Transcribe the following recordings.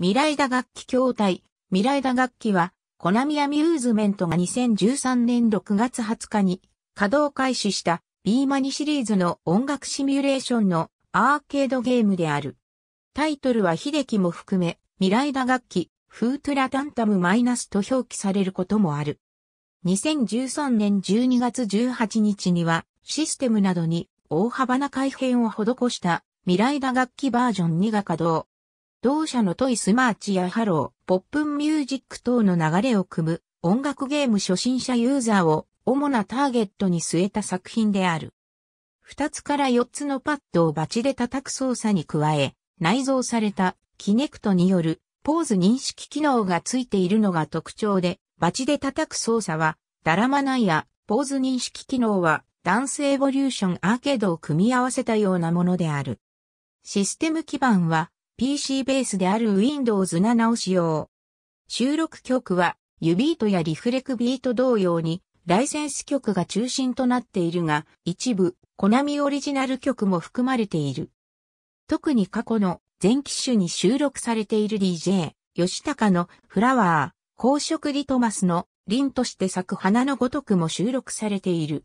未来打楽器筐体、未来打楽器は、コナミアミューズメントが2013年6月20日に稼働開始したビーマニシリーズの音楽シミュレーションのアーケードゲームである。タイトルは秀樹も含め、未来打楽器、フートラタンタムマイナスと表記されることもある。2013年12月18日には、システムなどに大幅な改変を施した未来打楽器バージョン2が稼働。同社のトイスマーチやハロー、ポップンミュージック等の流れを組む音楽ゲーム初心者ユーザーを主なターゲットに据えた作品である。二つから四つのパッドをバチで叩く操作に加え、内蔵されたキネクトによるポーズ認識機能がついているのが特徴で、バチで叩く操作は、ダラマナイやポーズ認識機能は、ダンスエボリューションアーケードを組み合わせたようなものである。システム基盤は、PC ベースである Windows 7を使用。収録曲は、ユビートやリフレクビート同様に、ライセンス曲が中心となっているが、一部、コナミオリジナル曲も含まれている。特に過去の全機種に収録されている DJ、吉高のフラワー、公職リトマスの凛として咲く花のごとくも収録されている。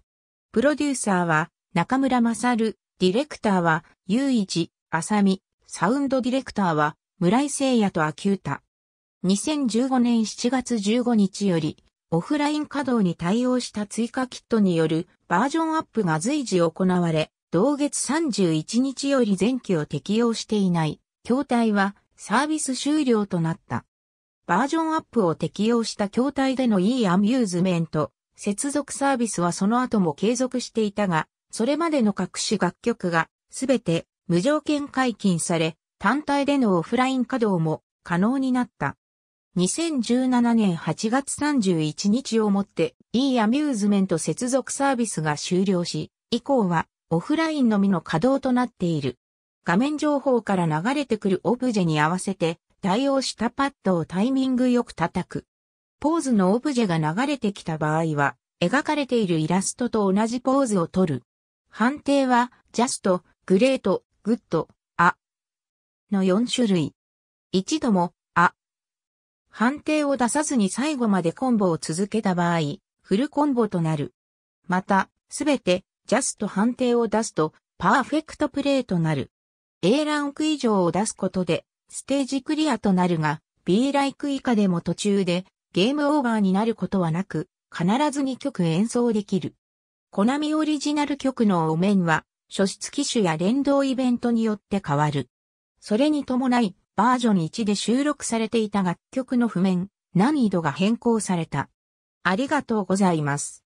プロデューサーは中村勝、ディレクターは、雄一、浅見、サウンドディレクターは村井聖也と秋歌。2015年7月15日よりオフライン稼働に対応した追加キットによるバージョンアップが随時行われ、同月31日より前期を適用していない筐体はサービス終了となった。バージョンアップを適用した筐体での e アミューズメント、接続サービスはその後も継続していたが、それまでの各種楽曲がすべて無条件解禁され、単体でのオフライン稼働も可能になった。2017年8月31日をもって e アミューズメント接続サービスが終了し、以降はオフラインのみの稼働となっている。画面情報から流れてくるオブジェに合わせて対応したパッドをタイミングよく叩く。ポーズのオブジェが流れてきた場合は、描かれているイラストと同じポーズを取る。判定は、ジャスト、グレート、グッド、あの4種類。一度も、あ。判定を出さずに最後までコンボを続けた場合、フルコンボとなる。また、すべて、ジャスト判定を出すと、パーフェクトプレイとなる。A ランク以上を出すことで、ステージクリアとなるが、B ライク以下でも途中で、ゲームオーバーになることはなく、必ず2曲演奏できる。コナミオリジナル曲のお面は、初出機種や連動イベントによって変わる。それに伴い、バージョン1で収録されていた楽曲の譜面、難易度が変更された。ありがとうございます。